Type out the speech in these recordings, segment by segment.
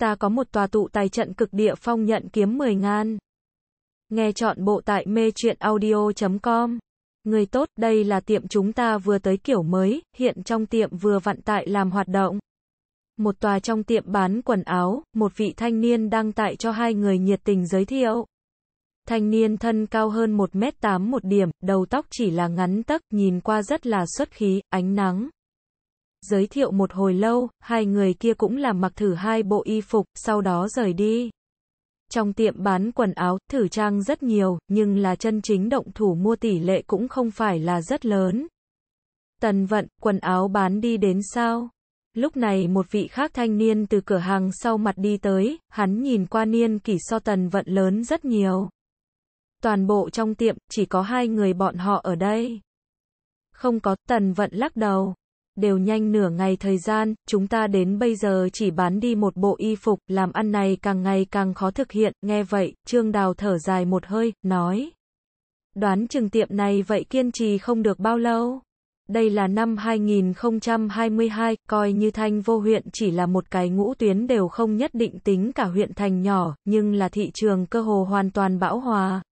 ta có một tòa tụ tài trận cực địa phong nhận kiếm 10 ngàn. Nghe chọn bộ tại mê chuyện audio.com. Người tốt, đây là tiệm chúng ta vừa tới kiểu mới, hiện trong tiệm vừa vặn tại làm hoạt động. Một tòa trong tiệm bán quần áo, một vị thanh niên đang tại cho hai người nhiệt tình giới thiệu. Thanh niên thân cao hơn 1m8 một điểm, đầu tóc chỉ là ngắn tấc, nhìn qua rất là xuất khí, ánh nắng. Giới thiệu một hồi lâu, hai người kia cũng làm mặc thử hai bộ y phục, sau đó rời đi. Trong tiệm bán quần áo, thử trang rất nhiều, nhưng là chân chính động thủ mua tỷ lệ cũng không phải là rất lớn. Tần vận, quần áo bán đi đến sao? Lúc này một vị khác thanh niên từ cửa hàng sau mặt đi tới, hắn nhìn qua niên kỷ so tần vận lớn rất nhiều. Toàn bộ trong tiệm, chỉ có hai người bọn họ ở đây. Không có, tần vận lắc đầu đều nhanh nửa ngày thời gian, chúng ta đến bây giờ chỉ bán đi một bộ y phục, làm ăn này càng ngày càng khó thực hiện, nghe vậy, Trương Đào thở dài một hơi, nói. Đoán chừng tiệm này vậy kiên trì không được bao lâu. Đây là năm 2022, coi như thanh vô huyện chỉ là một cái ngũ tuyến đều không nhất định tính cả huyện thành nhỏ, nhưng là thị trường cơ hồ hoàn toàn bão hòa,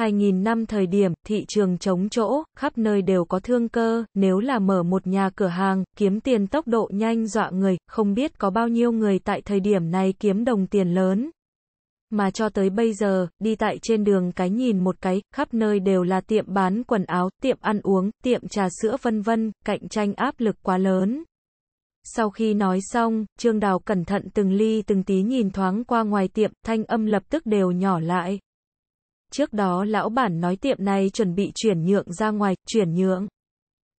2000 năm thời điểm, thị trường trống chỗ, khắp nơi đều có thương cơ, nếu là mở một nhà cửa hàng, kiếm tiền tốc độ nhanh dọa người, không biết có bao nhiêu người tại thời điểm này kiếm đồng tiền lớn. Mà cho tới bây giờ, đi tại trên đường cái nhìn một cái, khắp nơi đều là tiệm bán quần áo, tiệm ăn uống, tiệm trà sữa vân vân, cạnh tranh áp lực quá lớn. Sau khi nói xong, Trương Đào cẩn thận từng ly từng tí nhìn thoáng qua ngoài tiệm, thanh âm lập tức đều nhỏ lại. Trước đó lão bản nói tiệm này chuẩn bị chuyển nhượng ra ngoài, chuyển nhượng.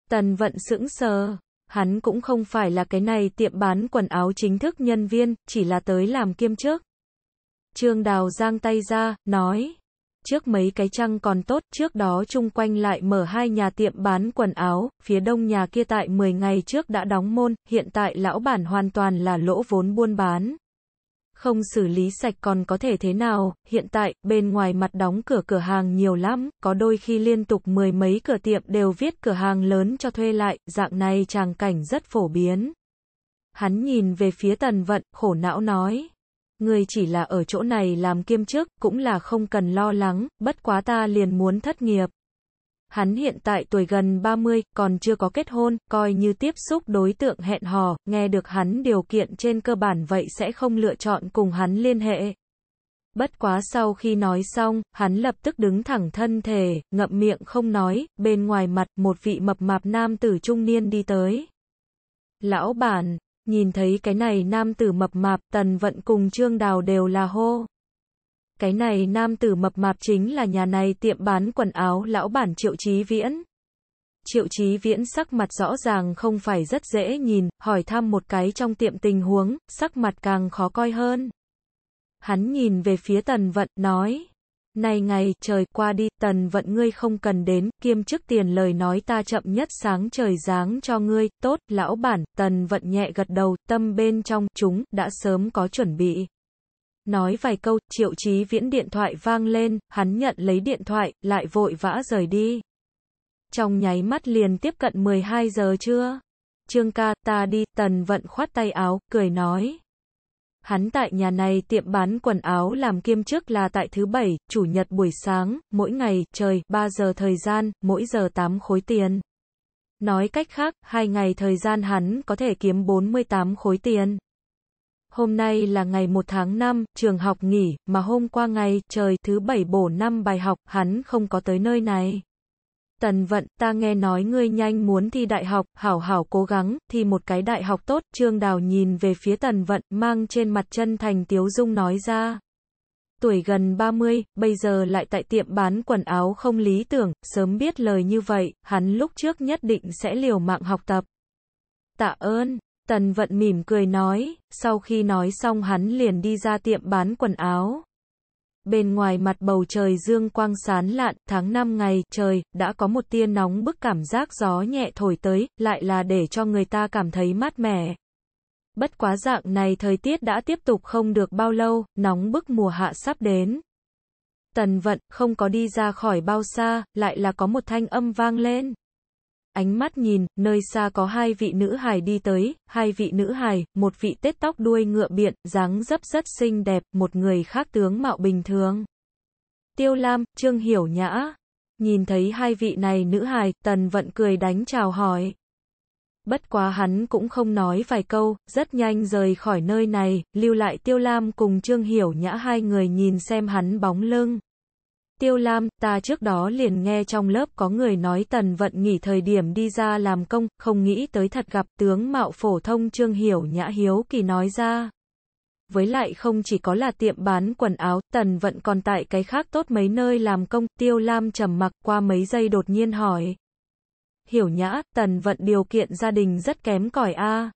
Tần vận sững sờ. Hắn cũng không phải là cái này tiệm bán quần áo chính thức nhân viên, chỉ là tới làm kiêm trước. Trương Đào giang tay ra, nói. Trước mấy cái trăng còn tốt, trước đó chung quanh lại mở hai nhà tiệm bán quần áo, phía đông nhà kia tại 10 ngày trước đã đóng môn, hiện tại lão bản hoàn toàn là lỗ vốn buôn bán không xử lý sạch còn có thể thế nào, hiện tại, bên ngoài mặt đóng cửa cửa hàng nhiều lắm, có đôi khi liên tục mười mấy cửa tiệm đều viết cửa hàng lớn cho thuê lại, dạng này tràng cảnh rất phổ biến. Hắn nhìn về phía tần vận, khổ não nói. Người chỉ là ở chỗ này làm kiêm chức, cũng là không cần lo lắng, bất quá ta liền muốn thất nghiệp. Hắn hiện tại tuổi gần 30, còn chưa có kết hôn, coi như tiếp xúc đối tượng hẹn hò, nghe được hắn điều kiện trên cơ bản vậy sẽ không lựa chọn cùng hắn liên hệ. Bất quá sau khi nói xong, hắn lập tức đứng thẳng thân thể, ngậm miệng không nói, bên ngoài mặt, một vị mập mạp nam tử trung niên đi tới. Lão bản, nhìn thấy cái này nam tử mập mạp, tần vận cùng trương đào đều là hô. Cái này nam tử mập mạp chính là nhà này tiệm bán quần áo lão bản Triệu Chí Viễn. Triệu Chí Viễn sắc mặt rõ ràng không phải rất dễ nhìn, hỏi thăm một cái trong tiệm tình huống, sắc mặt càng khó coi hơn. Hắn nhìn về phía Tần Vận, nói. Này ngày, trời qua đi, Tần Vận ngươi không cần đến, kiêm chức tiền lời nói ta chậm nhất sáng trời giáng cho ngươi, tốt, lão bản, Tần Vận nhẹ gật đầu, tâm bên trong, chúng, đã sớm có chuẩn bị. Nói vài câu, triệu chí viễn điện thoại vang lên, hắn nhận lấy điện thoại, lại vội vã rời đi. Trong nháy mắt liền tiếp cận 12 giờ trưa. Trương ca, ta đi, tần vận khoát tay áo, cười nói. Hắn tại nhà này tiệm bán quần áo làm kiêm chức là tại thứ bảy, chủ nhật buổi sáng, mỗi ngày, trời, 3 giờ thời gian, mỗi giờ 8 khối tiền. Nói cách khác, hai ngày thời gian hắn có thể kiếm 48 khối tiền. Hôm nay là ngày 1 tháng 5, trường học nghỉ, mà hôm qua ngày trời thứ bảy bổ năm bài học, hắn không có tới nơi này. Tần vận, ta nghe nói ngươi nhanh muốn thi đại học, hảo hảo cố gắng, thi một cái đại học tốt, trương đào nhìn về phía tần vận, mang trên mặt chân thành tiếu dung nói ra. Tuổi gần 30, bây giờ lại tại tiệm bán quần áo không lý tưởng, sớm biết lời như vậy, hắn lúc trước nhất định sẽ liều mạng học tập. Tạ ơn. Tần vận mỉm cười nói, sau khi nói xong hắn liền đi ra tiệm bán quần áo. Bên ngoài mặt bầu trời dương quang sán lạn, tháng 5 ngày, trời, đã có một tia nóng bức cảm giác gió nhẹ thổi tới, lại là để cho người ta cảm thấy mát mẻ. Bất quá dạng này thời tiết đã tiếp tục không được bao lâu, nóng bức mùa hạ sắp đến. Tần vận, không có đi ra khỏi bao xa, lại là có một thanh âm vang lên. Ánh mắt nhìn, nơi xa có hai vị nữ hài đi tới, hai vị nữ hài, một vị tết tóc đuôi ngựa biện, dáng dấp rất xinh đẹp, một người khác tướng mạo bình thường. Tiêu Lam, Trương Hiểu Nhã. Nhìn thấy hai vị này nữ hài, Tần Vận cười đánh chào hỏi. Bất quá hắn cũng không nói vài câu, rất nhanh rời khỏi nơi này, lưu lại Tiêu Lam cùng Trương Hiểu Nhã hai người nhìn xem hắn bóng lưng. Tiêu Lam, ta trước đó liền nghe trong lớp có người nói tần vận nghỉ thời điểm đi ra làm công, không nghĩ tới thật gặp tướng mạo phổ thông Trương Hiểu Nhã Hiếu Kỳ nói ra. Với lại không chỉ có là tiệm bán quần áo, tần vận còn tại cái khác tốt mấy nơi làm công, Tiêu Lam trầm mặc qua mấy giây đột nhiên hỏi. Hiểu Nhã, tần vận điều kiện gia đình rất kém cỏi a.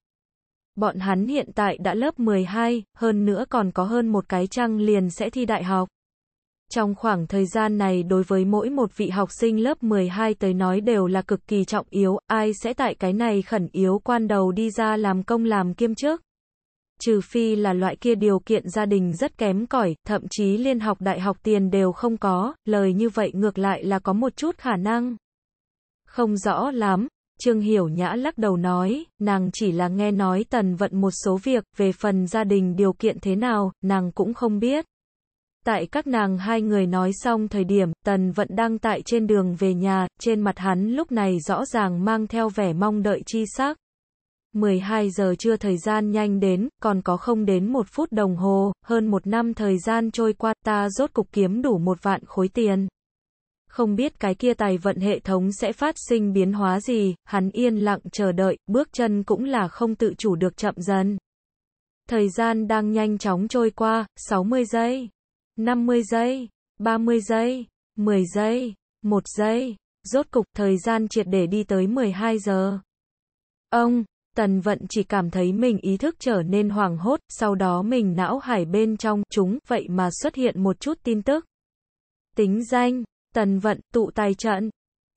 Bọn hắn hiện tại đã lớp 12, hơn nữa còn có hơn một cái trăng liền sẽ thi đại học. Trong khoảng thời gian này đối với mỗi một vị học sinh lớp 12 tới nói đều là cực kỳ trọng yếu, ai sẽ tại cái này khẩn yếu quan đầu đi ra làm công làm kiêm trước. Trừ phi là loại kia điều kiện gia đình rất kém cỏi, thậm chí liên học đại học tiền đều không có, lời như vậy ngược lại là có một chút khả năng. Không rõ lắm, Trương Hiểu Nhã lắc đầu nói, nàng chỉ là nghe nói tần vận một số việc, về phần gia đình điều kiện thế nào, nàng cũng không biết. Tại các nàng hai người nói xong thời điểm, Tần Vận đang tại trên đường về nhà, trên mặt hắn lúc này rõ ràng mang theo vẻ mong đợi chi xác. 12 giờ trưa thời gian nhanh đến, còn có không đến một phút đồng hồ, hơn một năm thời gian trôi qua ta rốt cục kiếm đủ một vạn khối tiền. Không biết cái kia tài vận hệ thống sẽ phát sinh biến hóa gì, hắn yên lặng chờ đợi, bước chân cũng là không tự chủ được chậm dần. Thời gian đang nhanh chóng trôi qua, 60 giây. 50 giây, 30 giây, 10 giây, 1 giây, rốt cục thời gian triệt để đi tới 12 giờ. Ông, Tần Vận chỉ cảm thấy mình ý thức trở nên hoảng hốt, sau đó mình não hải bên trong chúng, vậy mà xuất hiện một chút tin tức. Tính danh, Tần Vận, tụ tài trận,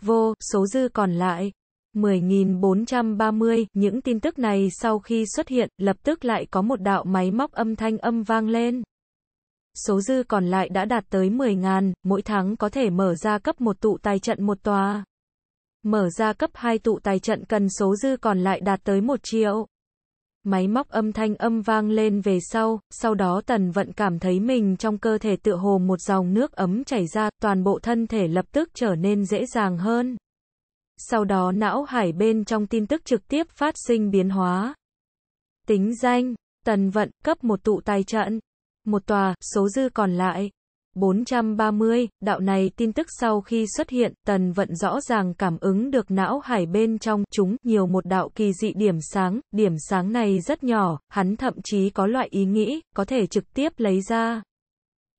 vô, số dư còn lại. 10.430, những tin tức này sau khi xuất hiện, lập tức lại có một đạo máy móc âm thanh âm vang lên số dư còn lại đã đạt tới 10 ngàn, mỗi tháng có thể mở ra cấp một tụ tài trận một tòa. Mở ra cấp 2 tụ tài trận cần số dư còn lại đạt tới 1 triệu. Máy móc âm thanh âm vang lên về sau, sau đó tần vận cảm thấy mình trong cơ thể tựa hồ một dòng nước ấm chảy ra, toàn bộ thân thể lập tức trở nên dễ dàng hơn. Sau đó não hải bên trong tin tức trực tiếp phát sinh biến hóa. Tính danh, tần vận, cấp một tụ tài trận một tòa, số dư còn lại 430, đạo này tin tức sau khi xuất hiện, Tần Vận rõ ràng cảm ứng được não hải bên trong chúng, nhiều một đạo kỳ dị điểm sáng, điểm sáng này rất nhỏ, hắn thậm chí có loại ý nghĩ, có thể trực tiếp lấy ra.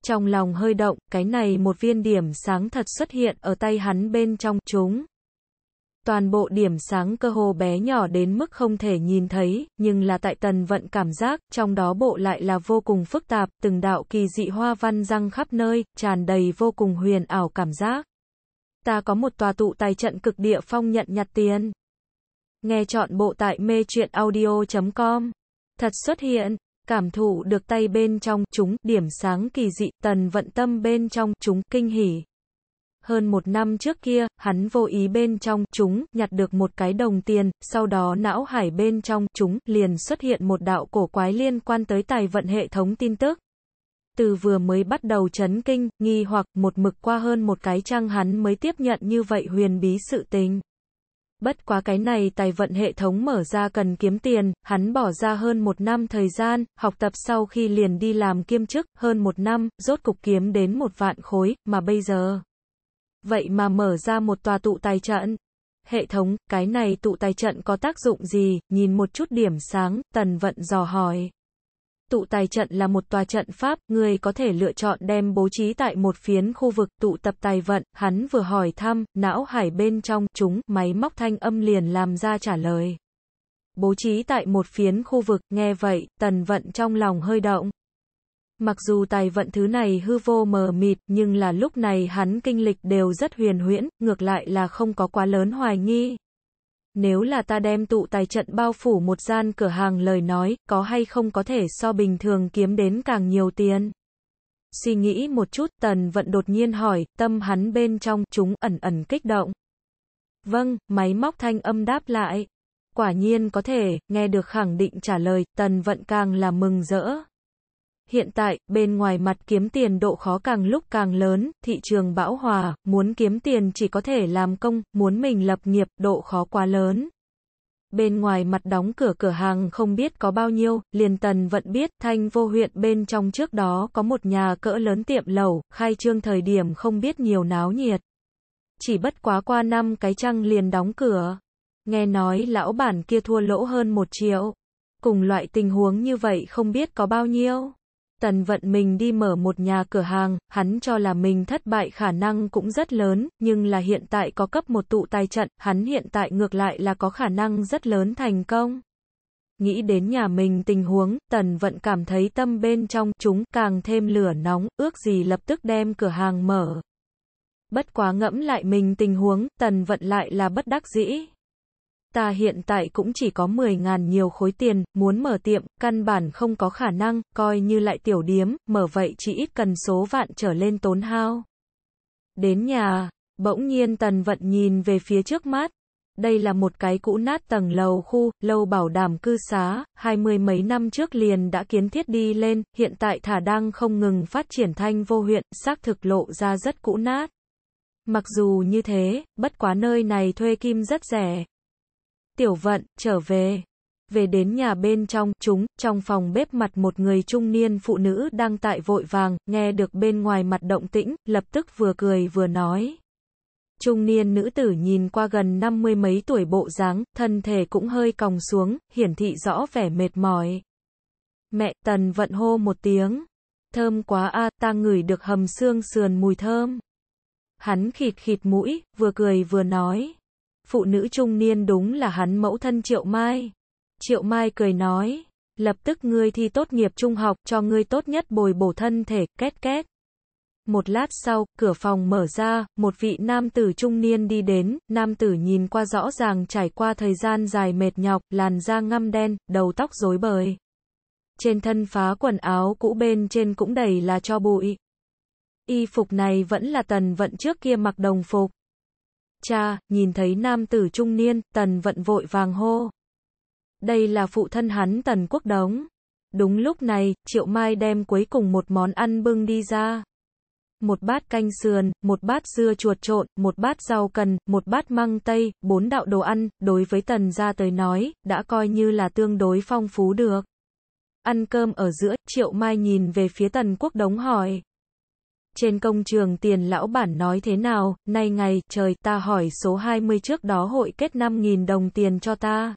Trong lòng hơi động, cái này một viên điểm sáng thật xuất hiện ở tay hắn bên trong chúng. Toàn bộ điểm sáng cơ hồ bé nhỏ đến mức không thể nhìn thấy, nhưng là tại tần vận cảm giác, trong đó bộ lại là vô cùng phức tạp, từng đạo kỳ dị hoa văn răng khắp nơi, tràn đầy vô cùng huyền ảo cảm giác. Ta có một tòa tụ tài trận cực địa phong nhận nhặt tiền. Nghe chọn bộ tại mê truyện audio.com. Thật xuất hiện, cảm thụ được tay bên trong chúng, điểm sáng kỳ dị, tần vận tâm bên trong chúng, kinh hỉ. Hơn một năm trước kia, hắn vô ý bên trong chúng nhặt được một cái đồng tiền, sau đó não hải bên trong chúng liền xuất hiện một đạo cổ quái liên quan tới tài vận hệ thống tin tức. Từ vừa mới bắt đầu chấn kinh, nghi hoặc một mực qua hơn một cái trang hắn mới tiếp nhận như vậy huyền bí sự tình. Bất quá cái này tài vận hệ thống mở ra cần kiếm tiền, hắn bỏ ra hơn một năm thời gian, học tập sau khi liền đi làm kiêm chức, hơn một năm, rốt cục kiếm đến một vạn khối, mà bây giờ. Vậy mà mở ra một tòa tụ tài trận. Hệ thống, cái này tụ tài trận có tác dụng gì, nhìn một chút điểm sáng, tần vận dò hỏi. Tụ tài trận là một tòa trận pháp, người có thể lựa chọn đem bố trí tại một phiến khu vực tụ tập tài vận, hắn vừa hỏi thăm, não hải bên trong, chúng, máy móc thanh âm liền làm ra trả lời. Bố trí tại một phiến khu vực, nghe vậy, tần vận trong lòng hơi động. Mặc dù tài vận thứ này hư vô mờ mịt, nhưng là lúc này hắn kinh lịch đều rất huyền huyễn, ngược lại là không có quá lớn hoài nghi. Nếu là ta đem tụ tài trận bao phủ một gian cửa hàng lời nói, có hay không có thể so bình thường kiếm đến càng nhiều tiền? Suy nghĩ một chút, tần vận đột nhiên hỏi, tâm hắn bên trong, chúng ẩn ẩn kích động. Vâng, máy móc thanh âm đáp lại. Quả nhiên có thể, nghe được khẳng định trả lời, tần vận càng là mừng rỡ. Hiện tại, bên ngoài mặt kiếm tiền độ khó càng lúc càng lớn, thị trường bão hòa, muốn kiếm tiền chỉ có thể làm công, muốn mình lập nghiệp, độ khó quá lớn. Bên ngoài mặt đóng cửa cửa hàng không biết có bao nhiêu, liền tần vẫn biết, thanh vô huyện bên trong trước đó có một nhà cỡ lớn tiệm lầu, khai trương thời điểm không biết nhiều náo nhiệt. Chỉ bất quá qua năm cái trăng liền đóng cửa. Nghe nói lão bản kia thua lỗ hơn một triệu. Cùng loại tình huống như vậy không biết có bao nhiêu. Tần vận mình đi mở một nhà cửa hàng, hắn cho là mình thất bại khả năng cũng rất lớn, nhưng là hiện tại có cấp một tụ tài trận, hắn hiện tại ngược lại là có khả năng rất lớn thành công. Nghĩ đến nhà mình tình huống, tần vận cảm thấy tâm bên trong chúng càng thêm lửa nóng, ước gì lập tức đem cửa hàng mở. Bất quá ngẫm lại mình tình huống, tần vận lại là bất đắc dĩ ta hiện tại cũng chỉ có 10.000 nhiều khối tiền, muốn mở tiệm, căn bản không có khả năng, coi như lại tiểu điếm, mở vậy chỉ ít cần số vạn trở lên tốn hao. Đến nhà, bỗng nhiên tần vận nhìn về phía trước mắt. Đây là một cái cũ nát tầng lầu khu, lâu bảo đảm cư xá, hai mươi mấy năm trước liền đã kiến thiết đi lên, hiện tại thả đang không ngừng phát triển thanh vô huyện, xác thực lộ ra rất cũ nát. Mặc dù như thế, bất quá nơi này thuê kim rất rẻ, tiểu vận, trở về. Về đến nhà bên trong, chúng, trong phòng bếp mặt một người trung niên phụ nữ đang tại vội vàng, nghe được bên ngoài mặt động tĩnh, lập tức vừa cười vừa nói. Trung niên nữ tử nhìn qua gần năm mươi mấy tuổi bộ dáng, thân thể cũng hơi còng xuống, hiển thị rõ vẻ mệt mỏi. Mẹ, tần vận hô một tiếng. Thơm quá a ta ngửi được hầm xương sườn mùi thơm. Hắn khịt khịt mũi, vừa cười vừa nói phụ nữ trung niên đúng là hắn mẫu thân Triệu Mai. Triệu Mai cười nói, lập tức ngươi thi tốt nghiệp trung học, cho ngươi tốt nhất bồi bổ thân thể, két két. Một lát sau, cửa phòng mở ra, một vị nam tử trung niên đi đến, nam tử nhìn qua rõ ràng trải qua thời gian dài mệt nhọc, làn da ngăm đen, đầu tóc rối bời. Trên thân phá quần áo cũ bên trên cũng đầy là cho bụi. Y phục này vẫn là tần vận trước kia mặc đồng phục. Cha, nhìn thấy nam tử trung niên, tần vận vội vàng hô. Đây là phụ thân hắn tần quốc đống. Đúng lúc này, Triệu Mai đem cuối cùng một món ăn bưng đi ra. Một bát canh sườn, một bát dưa chuột trộn, một bát rau cần, một bát măng tây, bốn đạo đồ ăn, đối với tần gia tới nói, đã coi như là tương đối phong phú được. Ăn cơm ở giữa, Triệu Mai nhìn về phía tần quốc đống hỏi. Trên công trường tiền lão bản nói thế nào, nay ngày, trời, ta hỏi số 20 trước đó hội kết 5.000 đồng tiền cho ta.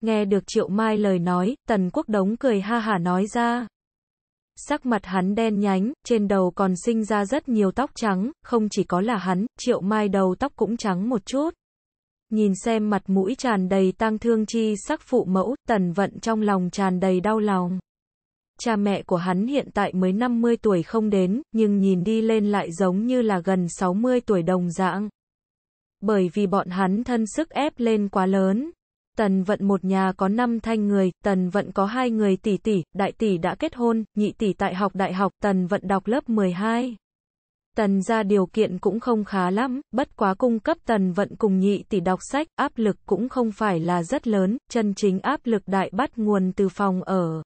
Nghe được Triệu Mai lời nói, Tần Quốc Đống cười ha hả nói ra. Sắc mặt hắn đen nhánh, trên đầu còn sinh ra rất nhiều tóc trắng, không chỉ có là hắn, Triệu Mai đầu tóc cũng trắng một chút. Nhìn xem mặt mũi tràn đầy tang thương chi sắc phụ mẫu, Tần Vận trong lòng tràn đầy đau lòng cha mẹ của hắn hiện tại mới 50 tuổi không đến, nhưng nhìn đi lên lại giống như là gần 60 tuổi đồng dạng. Bởi vì bọn hắn thân sức ép lên quá lớn. Tần vận một nhà có 5 thanh người, tần vận có hai người tỷ tỷ, đại tỷ đã kết hôn, nhị tỷ tại học đại học, tần vận đọc lớp 12. Tần ra điều kiện cũng không khá lắm, bất quá cung cấp tần vận cùng nhị tỷ đọc sách, áp lực cũng không phải là rất lớn, chân chính áp lực đại bắt nguồn từ phòng ở.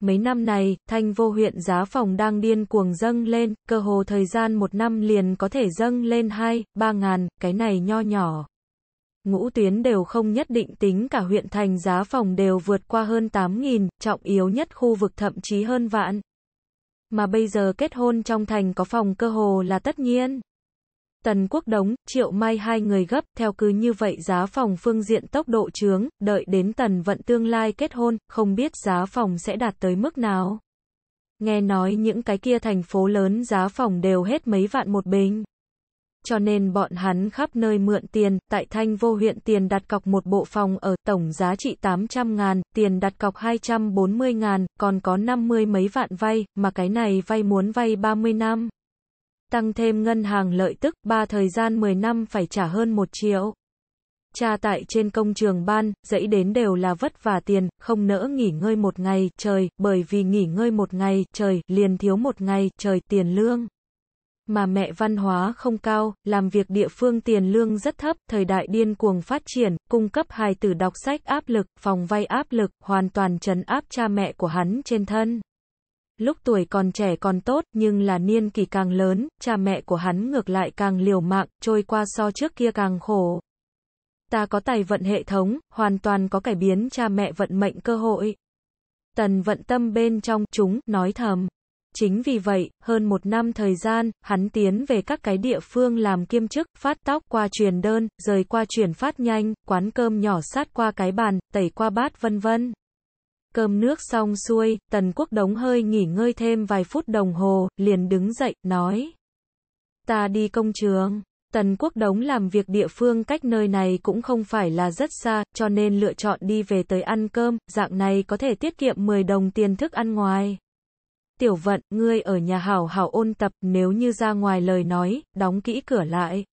Mấy năm này, thanh vô huyện giá phòng đang điên cuồng dâng lên, cơ hồ thời gian một năm liền có thể dâng lên 2, 3 ngàn, cái này nho nhỏ. Ngũ tuyến đều không nhất định tính cả huyện thành giá phòng đều vượt qua hơn 8.000, trọng yếu nhất khu vực thậm chí hơn vạn. Mà bây giờ kết hôn trong thành có phòng cơ hồ là tất nhiên. Tần Quốc Đống, Triệu Mai hai người gấp, theo cứ như vậy giá phòng phương diện tốc độ chướng, đợi đến Tần Vận tương lai kết hôn, không biết giá phòng sẽ đạt tới mức nào. Nghe nói những cái kia thành phố lớn giá phòng đều hết mấy vạn một bình. Cho nên bọn hắn khắp nơi mượn tiền, tại thanh vô huyện tiền đặt cọc một bộ phòng ở tổng giá trị 800 ngàn, tiền đặt cọc 240 ngàn, còn có 50 mấy vạn vay, mà cái này vay muốn vay 30 năm tăng thêm ngân hàng lợi tức, 3 thời gian 10 năm phải trả hơn 1 triệu. Cha tại trên công trường ban, dãy đến đều là vất vả tiền, không nỡ nghỉ ngơi một ngày, trời, bởi vì nghỉ ngơi một ngày, trời, liền thiếu một ngày, trời, tiền lương. Mà mẹ văn hóa không cao, làm việc địa phương tiền lương rất thấp, thời đại điên cuồng phát triển, cung cấp hài tử đọc sách áp lực, phòng vay áp lực, hoàn toàn trấn áp cha mẹ của hắn trên thân lúc tuổi còn trẻ còn tốt, nhưng là niên kỳ càng lớn, cha mẹ của hắn ngược lại càng liều mạng, trôi qua so trước kia càng khổ. Ta có tài vận hệ thống, hoàn toàn có cải biến cha mẹ vận mệnh cơ hội. Tần vận tâm bên trong chúng, nói thầm. Chính vì vậy, hơn một năm thời gian, hắn tiến về các cái địa phương làm kiêm chức, phát tóc qua truyền đơn, rời qua truyền phát nhanh, quán cơm nhỏ sát qua cái bàn, tẩy qua bát vân vân cơm nước xong xuôi, Tần Quốc Đống hơi nghỉ ngơi thêm vài phút đồng hồ, liền đứng dậy, nói. Ta đi công trường. Tần Quốc Đống làm việc địa phương cách nơi này cũng không phải là rất xa, cho nên lựa chọn đi về tới ăn cơm, dạng này có thể tiết kiệm 10 đồng tiền thức ăn ngoài. Tiểu vận, ngươi ở nhà hảo hảo ôn tập, nếu như ra ngoài lời nói, đóng kỹ cửa lại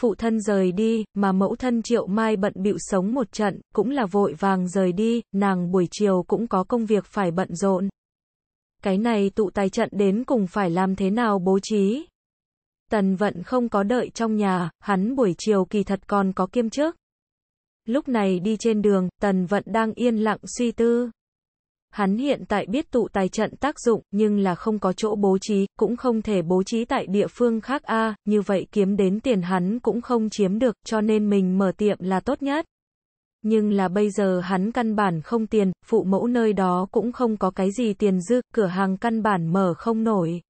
phụ thân rời đi, mà mẫu thân Triệu Mai bận bịu sống một trận, cũng là vội vàng rời đi, nàng buổi chiều cũng có công việc phải bận rộn. Cái này tụ tài trận đến cùng phải làm thế nào bố trí? Tần vận không có đợi trong nhà, hắn buổi chiều kỳ thật còn có kiêm trước. Lúc này đi trên đường, tần vận đang yên lặng suy tư. Hắn hiện tại biết tụ tài trận tác dụng, nhưng là không có chỗ bố trí, cũng không thể bố trí tại địa phương khác a, như vậy kiếm đến tiền hắn cũng không chiếm được, cho nên mình mở tiệm là tốt nhất. Nhưng là bây giờ hắn căn bản không tiền, phụ mẫu nơi đó cũng không có cái gì tiền dư, cửa hàng căn bản mở không nổi.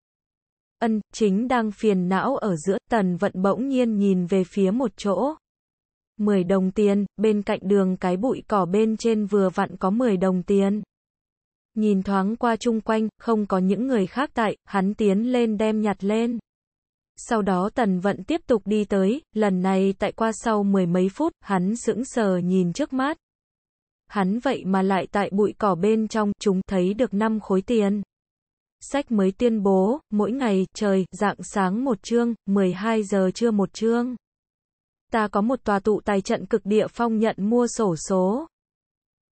Ân, chính đang phiền não ở giữa, tần vận bỗng nhiên nhìn về phía một chỗ. 10 đồng tiền, bên cạnh đường cái bụi cỏ bên trên vừa vặn có 10 đồng tiền. Nhìn thoáng qua chung quanh, không có những người khác tại, hắn tiến lên đem nhặt lên. Sau đó tần vận tiếp tục đi tới, lần này tại qua sau mười mấy phút, hắn sững sờ nhìn trước mắt. Hắn vậy mà lại tại bụi cỏ bên trong, chúng thấy được năm khối tiền. Sách mới tuyên bố, mỗi ngày, trời, dạng sáng một chương, 12 giờ trưa một chương. Ta có một tòa tụ tài trận cực địa phong nhận mua sổ số.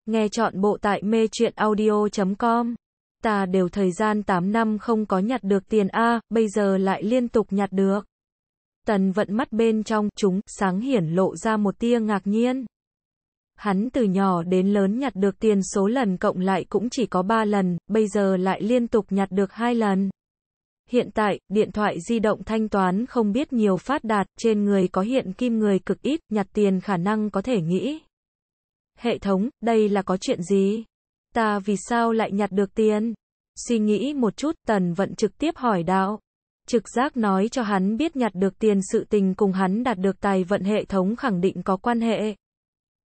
Nghe chọn bộ tại mê chuyện audio.com. Ta đều thời gian 8 năm không có nhặt được tiền A, bây giờ lại liên tục nhặt được. Tần vận mắt bên trong, chúng, sáng hiển lộ ra một tia ngạc nhiên. Hắn từ nhỏ đến lớn nhặt được tiền số lần cộng lại cũng chỉ có 3 lần, bây giờ lại liên tục nhặt được 2 lần. Hiện tại, điện thoại di động thanh toán không biết nhiều phát đạt, trên người có hiện kim người cực ít, nhặt tiền khả năng có thể nghĩ. Hệ thống, đây là có chuyện gì? Ta vì sao lại nhặt được tiền? Suy nghĩ một chút, Tần Vận trực tiếp hỏi đạo. Trực giác nói cho hắn biết nhặt được tiền sự tình cùng hắn đạt được tài vận hệ thống khẳng định có quan hệ.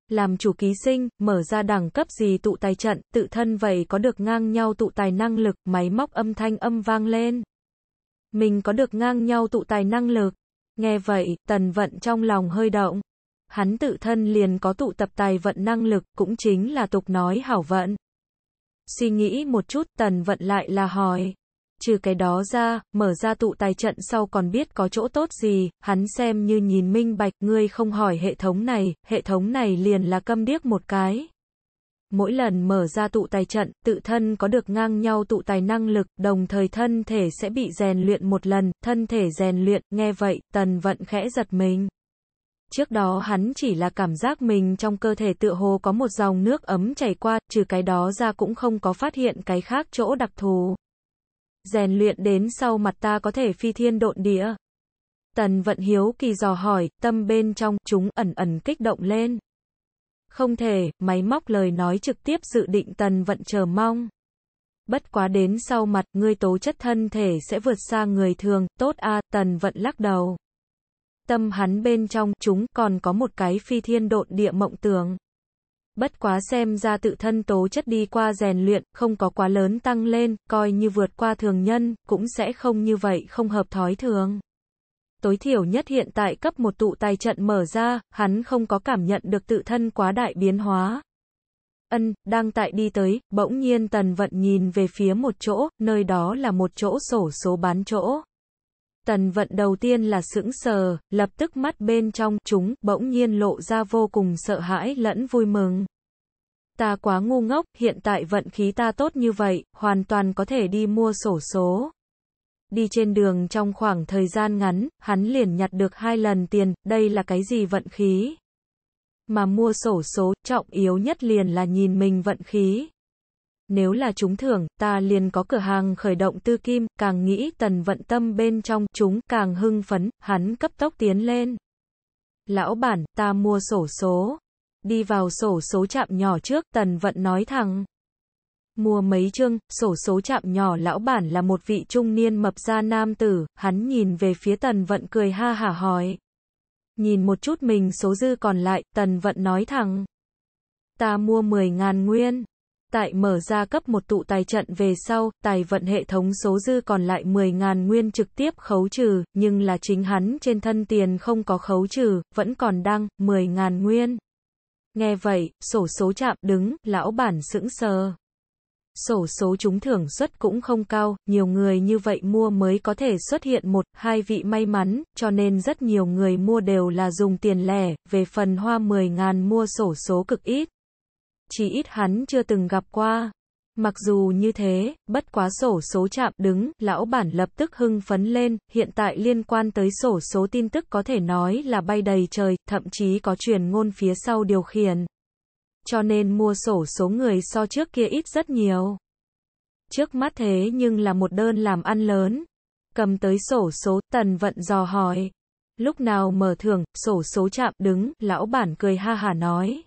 Làm chủ ký sinh, mở ra đẳng cấp gì tụ tài trận, tự thân vậy có được ngang nhau tụ tài năng lực, máy móc âm thanh âm vang lên. Mình có được ngang nhau tụ tài năng lực. Nghe vậy, tần vận trong lòng hơi động hắn tự thân liền có tụ tập tài vận năng lực, cũng chính là tục nói hảo vận. Suy nghĩ một chút, tần vận lại là hỏi. Trừ cái đó ra, mở ra tụ tài trận sau còn biết có chỗ tốt gì, hắn xem như nhìn minh bạch, ngươi không hỏi hệ thống này, hệ thống này liền là câm điếc một cái. Mỗi lần mở ra tụ tài trận, tự thân có được ngang nhau tụ tài năng lực, đồng thời thân thể sẽ bị rèn luyện một lần, thân thể rèn luyện, nghe vậy, tần vận khẽ giật mình. Trước đó hắn chỉ là cảm giác mình trong cơ thể tựa hồ có một dòng nước ấm chảy qua, trừ cái đó ra cũng không có phát hiện cái khác chỗ đặc thù. Rèn luyện đến sau mặt ta có thể phi thiên độn địa. Tần vận hiếu kỳ dò hỏi, tâm bên trong, chúng ẩn ẩn kích động lên. Không thể, máy móc lời nói trực tiếp dự định tần vận chờ mong. Bất quá đến sau mặt, ngươi tố chất thân thể sẽ vượt xa người thường, tốt a tần vận lắc đầu tâm hắn bên trong chúng còn có một cái phi thiên độn địa mộng tưởng. Bất quá xem ra tự thân tố chất đi qua rèn luyện, không có quá lớn tăng lên, coi như vượt qua thường nhân, cũng sẽ không như vậy không hợp thói thường. Tối thiểu nhất hiện tại cấp một tụ tài trận mở ra, hắn không có cảm nhận được tự thân quá đại biến hóa. Ân, đang tại đi tới, bỗng nhiên tần vận nhìn về phía một chỗ, nơi đó là một chỗ sổ số bán chỗ. Tần vận đầu tiên là sững sờ, lập tức mắt bên trong chúng bỗng nhiên lộ ra vô cùng sợ hãi lẫn vui mừng. Ta quá ngu ngốc, hiện tại vận khí ta tốt như vậy, hoàn toàn có thể đi mua sổ số. Đi trên đường trong khoảng thời gian ngắn, hắn liền nhặt được hai lần tiền, đây là cái gì vận khí? Mà mua sổ số, trọng yếu nhất liền là nhìn mình vận khí. Nếu là chúng thưởng, ta liền có cửa hàng khởi động tư kim, càng nghĩ tần vận tâm bên trong, chúng càng hưng phấn, hắn cấp tốc tiến lên. Lão bản, ta mua sổ số. Đi vào sổ số chạm nhỏ trước, tần vận nói thẳng. Mua mấy chương, sổ số chạm nhỏ lão bản là một vị trung niên mập da nam tử, hắn nhìn về phía tần vận cười ha hả hỏi. Nhìn một chút mình số dư còn lại, tần vận nói thẳng. Ta mua 10.000 nguyên tại mở ra cấp một tụ tài trận về sau, tài vận hệ thống số dư còn lại 10.000 nguyên trực tiếp khấu trừ, nhưng là chính hắn trên thân tiền không có khấu trừ, vẫn còn đăng, 10.000 nguyên. Nghe vậy, sổ số chạm đứng, lão bản sững sờ. Sổ số trúng thưởng suất cũng không cao, nhiều người như vậy mua mới có thể xuất hiện một, hai vị may mắn, cho nên rất nhiều người mua đều là dùng tiền lẻ, về phần hoa 10.000 mua sổ số cực ít chỉ ít hắn chưa từng gặp qua. Mặc dù như thế, bất quá sổ số chạm đứng, lão bản lập tức hưng phấn lên, hiện tại liên quan tới sổ số tin tức có thể nói là bay đầy trời, thậm chí có truyền ngôn phía sau điều khiển. Cho nên mua sổ số người so trước kia ít rất nhiều. Trước mắt thế nhưng là một đơn làm ăn lớn. Cầm tới sổ số, tần vận dò hỏi. Lúc nào mở thưởng, sổ số chạm đứng, lão bản cười ha hà nói.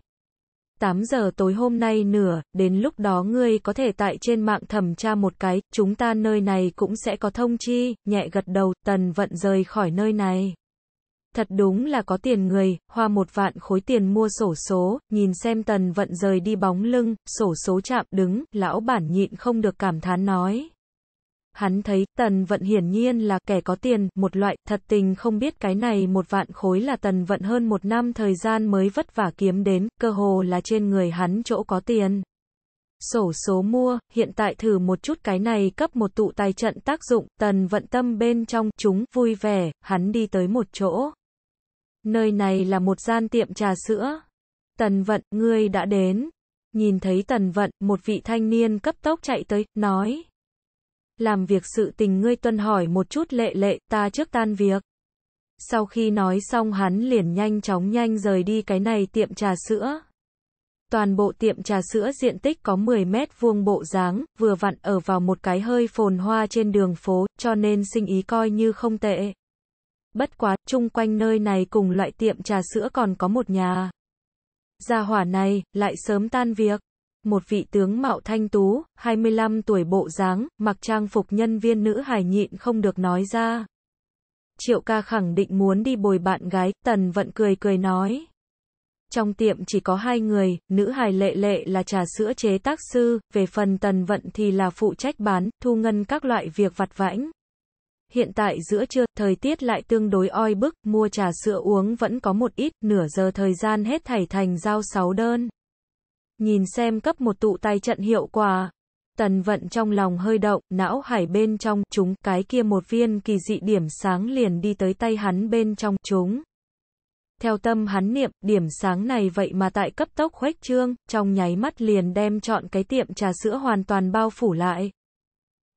8 giờ tối hôm nay nửa, đến lúc đó ngươi có thể tại trên mạng thẩm tra một cái, chúng ta nơi này cũng sẽ có thông chi, nhẹ gật đầu, tần vận rời khỏi nơi này. Thật đúng là có tiền người, hoa một vạn khối tiền mua sổ số, nhìn xem tần vận rời đi bóng lưng, sổ số chạm đứng, lão bản nhịn không được cảm thán nói. Hắn thấy Tần Vận hiển nhiên là kẻ có tiền, một loại, thật tình không biết cái này một vạn khối là Tần Vận hơn một năm thời gian mới vất vả kiếm đến, cơ hồ là trên người hắn chỗ có tiền. Sổ số mua, hiện tại thử một chút cái này cấp một tụ tài trận tác dụng, Tần Vận tâm bên trong, chúng, vui vẻ, hắn đi tới một chỗ. Nơi này là một gian tiệm trà sữa. Tần Vận, ngươi đã đến. Nhìn thấy Tần Vận, một vị thanh niên cấp tốc chạy tới, nói làm việc sự tình ngươi tuân hỏi một chút lệ lệ, ta trước tan việc. Sau khi nói xong hắn liền nhanh chóng nhanh rời đi cái này tiệm trà sữa. Toàn bộ tiệm trà sữa diện tích có 10 mét vuông bộ dáng, vừa vặn ở vào một cái hơi phồn hoa trên đường phố, cho nên sinh ý coi như không tệ. Bất quá, chung quanh nơi này cùng loại tiệm trà sữa còn có một nhà. Gia hỏa này, lại sớm tan việc một vị tướng mạo thanh tú, 25 tuổi bộ dáng, mặc trang phục nhân viên nữ hài nhịn không được nói ra. Triệu ca khẳng định muốn đi bồi bạn gái, tần vận cười cười nói. Trong tiệm chỉ có hai người, nữ hài lệ lệ là trà sữa chế tác sư, về phần tần vận thì là phụ trách bán, thu ngân các loại việc vặt vãnh. Hiện tại giữa trưa, thời tiết lại tương đối oi bức, mua trà sữa uống vẫn có một ít, nửa giờ thời gian hết thảy thành giao 6 đơn nhìn xem cấp một tụ tay trận hiệu quả. Tần vận trong lòng hơi động, não hải bên trong chúng, cái kia một viên kỳ dị điểm sáng liền đi tới tay hắn bên trong chúng. Theo tâm hắn niệm, điểm sáng này vậy mà tại cấp tốc khuếch trương, trong nháy mắt liền đem chọn cái tiệm trà sữa hoàn toàn bao phủ lại.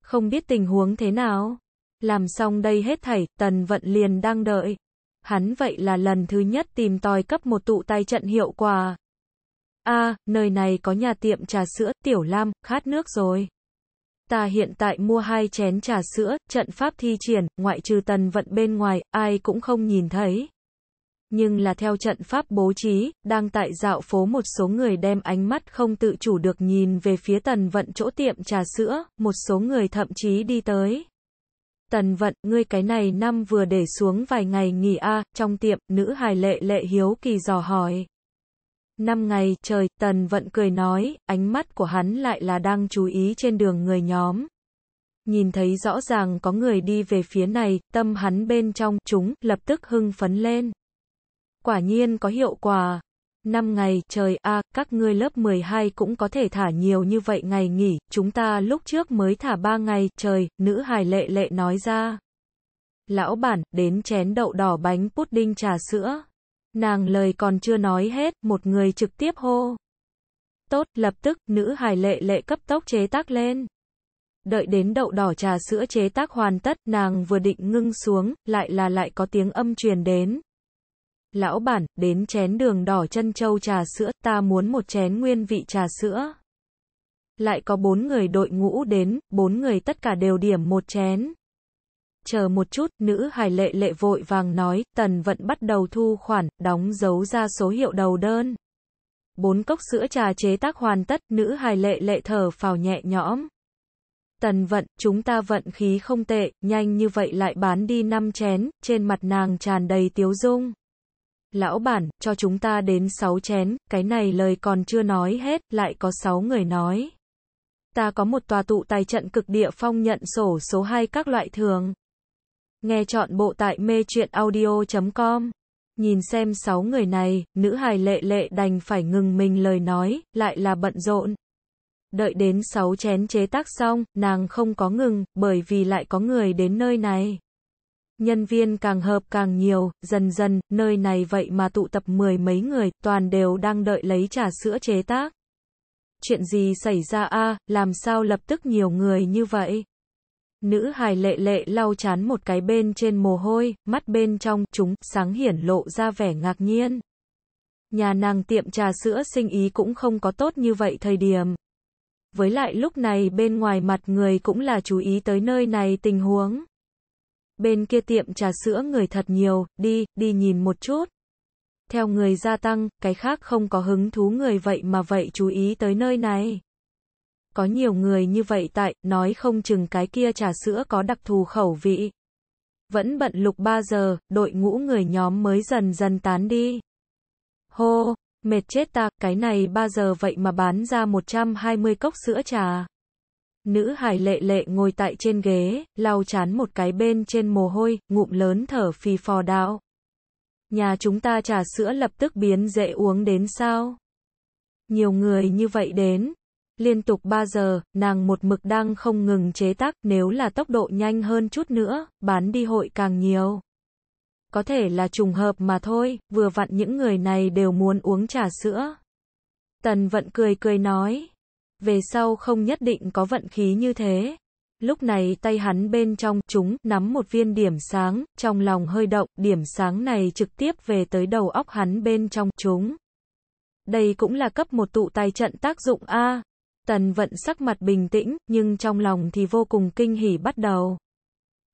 Không biết tình huống thế nào. Làm xong đây hết thảy, tần vận liền đang đợi. Hắn vậy là lần thứ nhất tìm tòi cấp một tụ tay trận hiệu quả a à, nơi này có nhà tiệm trà sữa, Tiểu Lam, khát nước rồi. Ta hiện tại mua hai chén trà sữa, trận pháp thi triển, ngoại trừ tần vận bên ngoài, ai cũng không nhìn thấy. Nhưng là theo trận pháp bố trí, đang tại dạo phố một số người đem ánh mắt không tự chủ được nhìn về phía tần vận chỗ tiệm trà sữa, một số người thậm chí đi tới. Tần vận, ngươi cái này năm vừa để xuống vài ngày nghỉ a à, trong tiệm, nữ hài lệ lệ hiếu kỳ dò hỏi. Năm ngày trời, Tần Vận cười nói, ánh mắt của hắn lại là đang chú ý trên đường người nhóm. Nhìn thấy rõ ràng có người đi về phía này, tâm hắn bên trong, chúng, lập tức hưng phấn lên. Quả nhiên có hiệu quả. Năm ngày, trời a, à, các ngươi lớp 12 cũng có thể thả nhiều như vậy ngày nghỉ, chúng ta lúc trước mới thả 3 ngày, trời, nữ hài lệ lệ nói ra. Lão bản, đến chén đậu đỏ bánh pudding trà sữa. Nàng lời còn chưa nói hết, một người trực tiếp hô. Tốt, lập tức, nữ hài lệ lệ cấp tốc chế tác lên. Đợi đến đậu đỏ trà sữa chế tác hoàn tất, nàng vừa định ngưng xuống, lại là lại có tiếng âm truyền đến. Lão bản, đến chén đường đỏ chân châu trà sữa, ta muốn một chén nguyên vị trà sữa. Lại có bốn người đội ngũ đến, bốn người tất cả đều điểm một chén chờ một chút, nữ hài lệ lệ vội vàng nói, tần vận bắt đầu thu khoản, đóng dấu ra số hiệu đầu đơn. Bốn cốc sữa trà chế tác hoàn tất, nữ hài lệ lệ thở phào nhẹ nhõm. Tần vận, chúng ta vận khí không tệ, nhanh như vậy lại bán đi năm chén, trên mặt nàng tràn đầy tiếu dung. Lão bản, cho chúng ta đến 6 chén, cái này lời còn chưa nói hết, lại có 6 người nói. Ta có một tòa tụ tài trận cực địa phong nhận sổ số 2 các loại thường. Nghe chọn bộ tại mê chuyện audio.com. Nhìn xem sáu người này, nữ hài lệ lệ đành phải ngừng mình lời nói, lại là bận rộn. Đợi đến sáu chén chế tác xong, nàng không có ngừng, bởi vì lại có người đến nơi này. Nhân viên càng hợp càng nhiều, dần dần, nơi này vậy mà tụ tập mười mấy người, toàn đều đang đợi lấy trà sữa chế tác. Chuyện gì xảy ra a làm sao lập tức nhiều người như vậy? Nữ hài lệ lệ lau chán một cái bên trên mồ hôi, mắt bên trong, chúng, sáng hiển lộ ra vẻ ngạc nhiên. Nhà nàng tiệm trà sữa sinh ý cũng không có tốt như vậy thời điểm. Với lại lúc này bên ngoài mặt người cũng là chú ý tới nơi này tình huống. Bên kia tiệm trà sữa người thật nhiều, đi, đi nhìn một chút. Theo người gia tăng, cái khác không có hứng thú người vậy mà vậy chú ý tới nơi này có nhiều người như vậy tại, nói không chừng cái kia trà sữa có đặc thù khẩu vị. Vẫn bận lục 3 giờ, đội ngũ người nhóm mới dần dần tán đi. Hô, mệt chết ta, cái này 3 giờ vậy mà bán ra 120 cốc sữa trà. Nữ hải lệ lệ ngồi tại trên ghế, lau chán một cái bên trên mồ hôi, ngụm lớn thở phì phò đạo. Nhà chúng ta trà sữa lập tức biến dễ uống đến sao? Nhiều người như vậy đến, liên tục 3 giờ, nàng một mực đang không ngừng chế tác, nếu là tốc độ nhanh hơn chút nữa, bán đi hội càng nhiều. Có thể là trùng hợp mà thôi, vừa vặn những người này đều muốn uống trà sữa. Tần vận cười cười nói, về sau không nhất định có vận khí như thế. Lúc này tay hắn bên trong chúng nắm một viên điểm sáng, trong lòng hơi động, điểm sáng này trực tiếp về tới đầu óc hắn bên trong chúng. Đây cũng là cấp một tụ tài trận tác dụng A, Tần vận sắc mặt bình tĩnh, nhưng trong lòng thì vô cùng kinh hỉ bắt đầu.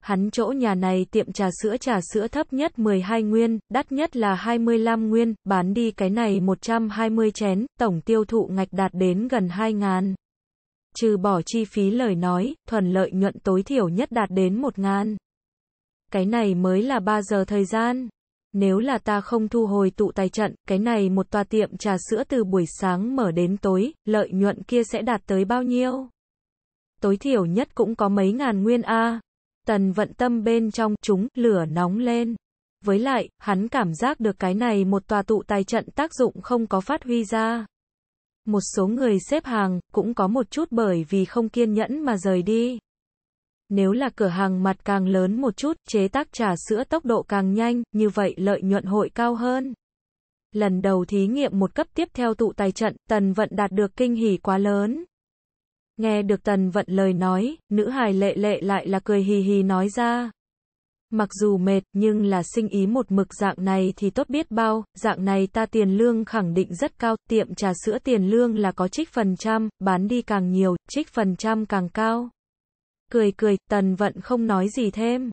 Hắn chỗ nhà này tiệm trà sữa trà sữa thấp nhất 12 nguyên, đắt nhất là 25 nguyên, bán đi cái này 120 chén, tổng tiêu thụ ngạch đạt đến gần 2 ngàn. Trừ bỏ chi phí lời nói, thuần lợi nhuận tối thiểu nhất đạt đến 1 ngàn. Cái này mới là 3 giờ thời gian nếu là ta không thu hồi tụ tài trận, cái này một tòa tiệm trà sữa từ buổi sáng mở đến tối, lợi nhuận kia sẽ đạt tới bao nhiêu? Tối thiểu nhất cũng có mấy ngàn nguyên A. Tần vận tâm bên trong, chúng, lửa nóng lên. Với lại, hắn cảm giác được cái này một tòa tụ tài trận tác dụng không có phát huy ra. Một số người xếp hàng, cũng có một chút bởi vì không kiên nhẫn mà rời đi. Nếu là cửa hàng mặt càng lớn một chút, chế tác trà sữa tốc độ càng nhanh, như vậy lợi nhuận hội cao hơn. Lần đầu thí nghiệm một cấp tiếp theo tụ tài trận, Tần Vận đạt được kinh hỉ quá lớn. Nghe được Tần Vận lời nói, nữ hài lệ lệ lại là cười hì hì nói ra. Mặc dù mệt, nhưng là sinh ý một mực dạng này thì tốt biết bao, dạng này ta tiền lương khẳng định rất cao, tiệm trà sữa tiền lương là có trích phần trăm, bán đi càng nhiều, trích phần trăm càng cao. Cười cười, tần vận không nói gì thêm.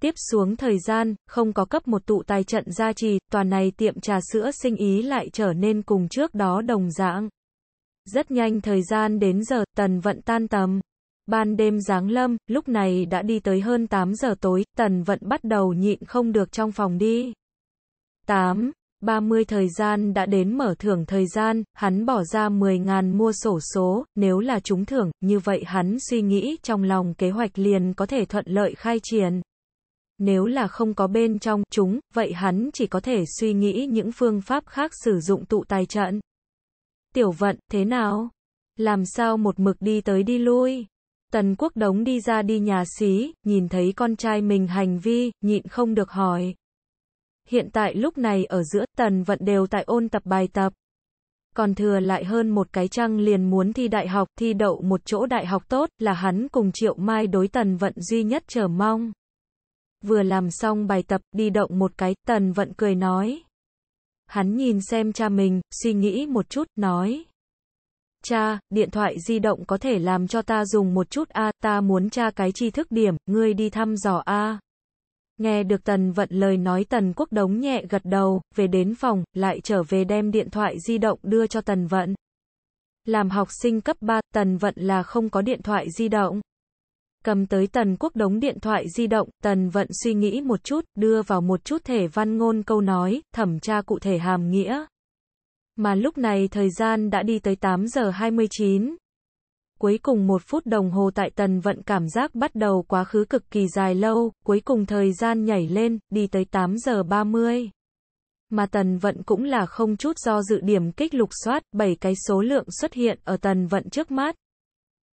Tiếp xuống thời gian, không có cấp một tụ tài trận gia trì, toàn này tiệm trà sữa sinh ý lại trở nên cùng trước đó đồng dạng. Rất nhanh thời gian đến giờ, tần vận tan tầm. Ban đêm giáng lâm, lúc này đã đi tới hơn 8 giờ tối, tần vận bắt đầu nhịn không được trong phòng đi. 8. 30 thời gian đã đến mở thưởng thời gian, hắn bỏ ra 10.000 mua sổ số, nếu là trúng thưởng, như vậy hắn suy nghĩ trong lòng kế hoạch liền có thể thuận lợi khai triển. Nếu là không có bên trong chúng, vậy hắn chỉ có thể suy nghĩ những phương pháp khác sử dụng tụ tài trận. Tiểu vận, thế nào? Làm sao một mực đi tới đi lui? Tần Quốc Đống đi ra đi nhà xí, nhìn thấy con trai mình hành vi, nhịn không được hỏi hiện tại lúc này ở giữa tần vận đều tại ôn tập bài tập. Còn thừa lại hơn một cái trăng liền muốn thi đại học, thi đậu một chỗ đại học tốt là hắn cùng triệu mai đối tần vận duy nhất chờ mong. Vừa làm xong bài tập, đi động một cái, tần vận cười nói. Hắn nhìn xem cha mình, suy nghĩ một chút, nói. Cha, điện thoại di động có thể làm cho ta dùng một chút a, ta muốn tra cái tri thức điểm, ngươi đi thăm dò a. Nghe được Tần Vận lời nói Tần Quốc Đống nhẹ gật đầu, về đến phòng, lại trở về đem điện thoại di động đưa cho Tần Vận. Làm học sinh cấp 3, Tần Vận là không có điện thoại di động. Cầm tới Tần Quốc Đống điện thoại di động, Tần Vận suy nghĩ một chút, đưa vào một chút thể văn ngôn câu nói, thẩm tra cụ thể hàm nghĩa. Mà lúc này thời gian đã đi tới 8 giờ 29, Cuối cùng một phút đồng hồ tại tần vận cảm giác bắt đầu quá khứ cực kỳ dài lâu, cuối cùng thời gian nhảy lên, đi tới 8 giờ 30. Mà tần vận cũng là không chút do dự điểm kích lục soát, 7 cái số lượng xuất hiện ở tần vận trước mắt.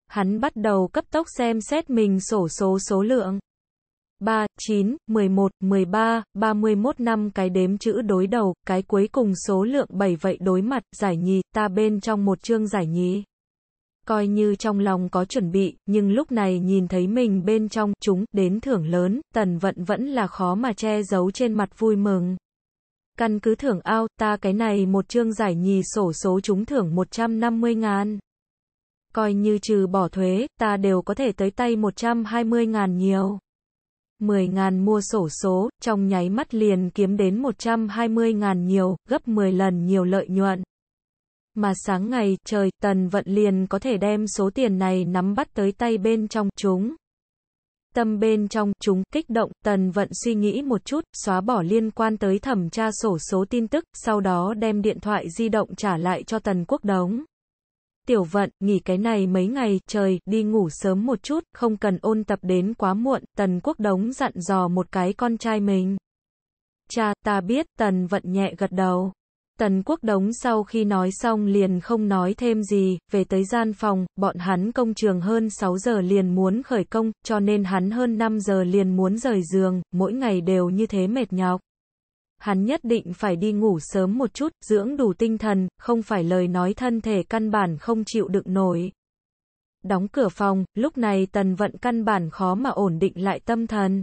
Hắn bắt đầu cấp tốc xem xét mình sổ số số lượng. 3, 9, 11, 13, 31 năm cái đếm chữ đối đầu, cái cuối cùng số lượng 7 vậy đối mặt, giải nhì, ta bên trong một chương giải nhì coi như trong lòng có chuẩn bị, nhưng lúc này nhìn thấy mình bên trong chúng đến thưởng lớn, tần vận vẫn là khó mà che giấu trên mặt vui mừng. Căn cứ thưởng ao, ta cái này một chương giải nhì sổ số chúng thưởng 150 ngàn. Coi như trừ bỏ thuế, ta đều có thể tới tay 120 ngàn nhiều. 10 ngàn mua sổ số, trong nháy mắt liền kiếm đến 120 ngàn nhiều, gấp 10 lần nhiều lợi nhuận mà sáng ngày trời tần vận liền có thể đem số tiền này nắm bắt tới tay bên trong chúng. Tâm bên trong chúng kích động, tần vận suy nghĩ một chút, xóa bỏ liên quan tới thẩm tra sổ số tin tức, sau đó đem điện thoại di động trả lại cho tần quốc đống. Tiểu vận, nghỉ cái này mấy ngày, trời, đi ngủ sớm một chút, không cần ôn tập đến quá muộn, tần quốc đống dặn dò một cái con trai mình. Cha, ta biết, tần vận nhẹ gật đầu. Tần Quốc Đống sau khi nói xong liền không nói thêm gì, về tới gian phòng, bọn hắn công trường hơn 6 giờ liền muốn khởi công, cho nên hắn hơn 5 giờ liền muốn rời giường, mỗi ngày đều như thế mệt nhọc. Hắn nhất định phải đi ngủ sớm một chút, dưỡng đủ tinh thần, không phải lời nói thân thể căn bản không chịu đựng nổi. Đóng cửa phòng, lúc này tần vận căn bản khó mà ổn định lại tâm thần.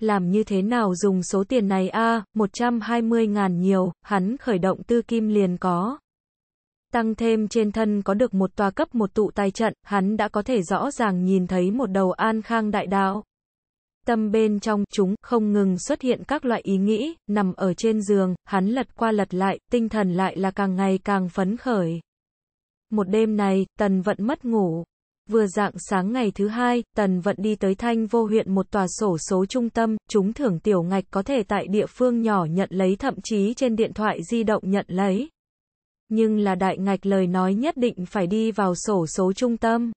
Làm như thế nào dùng số tiền này a à, 120 ngàn nhiều, hắn khởi động tư kim liền có. Tăng thêm trên thân có được một tòa cấp một tụ tài trận, hắn đã có thể rõ ràng nhìn thấy một đầu an khang đại đạo. Tâm bên trong chúng không ngừng xuất hiện các loại ý nghĩ, nằm ở trên giường, hắn lật qua lật lại, tinh thần lại là càng ngày càng phấn khởi. Một đêm này, tần vận mất ngủ. Vừa dạng sáng ngày thứ hai, Tần Vận đi tới Thanh Vô huyện một tòa sổ số trung tâm, chúng thưởng tiểu ngạch có thể tại địa phương nhỏ nhận lấy thậm chí trên điện thoại di động nhận lấy. Nhưng là đại ngạch lời nói nhất định phải đi vào sổ số trung tâm.